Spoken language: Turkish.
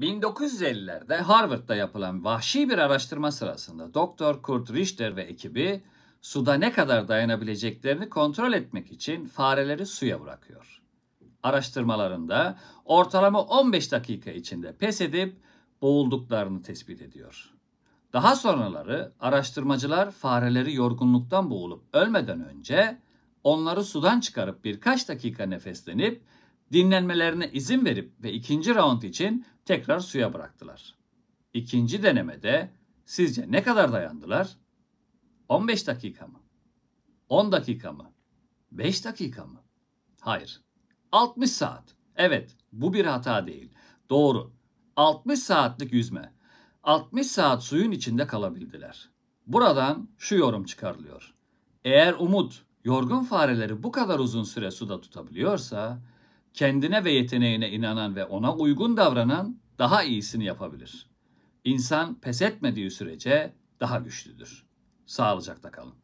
1950'lerde Harvard'da yapılan vahşi bir araştırma sırasında Doktor Kurt Richter ve ekibi suda ne kadar dayanabileceklerini kontrol etmek için fareleri suya bırakıyor. Araştırmalarında ortalama 15 dakika içinde pes edip boğulduklarını tespit ediyor. Daha sonraları araştırmacılar fareleri yorgunluktan boğulup ölmeden önce onları sudan çıkarıp birkaç dakika nefeslenip Dinlenmelerine izin verip ve ikinci round için tekrar suya bıraktılar. İkinci denemede sizce ne kadar dayandılar? 15 dakika mı? 10 dakika mı? 5 dakika mı? Hayır. 60 saat. Evet, bu bir hata değil. Doğru. 60 saatlik yüzme. 60 saat suyun içinde kalabildiler. Buradan şu yorum çıkarılıyor. Eğer Umut yorgun fareleri bu kadar uzun süre suda tutabiliyorsa kendine ve yeteneğine inanan ve ona uygun davranan daha iyisini yapabilir. İnsan pes etmediği sürece daha güçlüdür. Sağlıcakla kalın.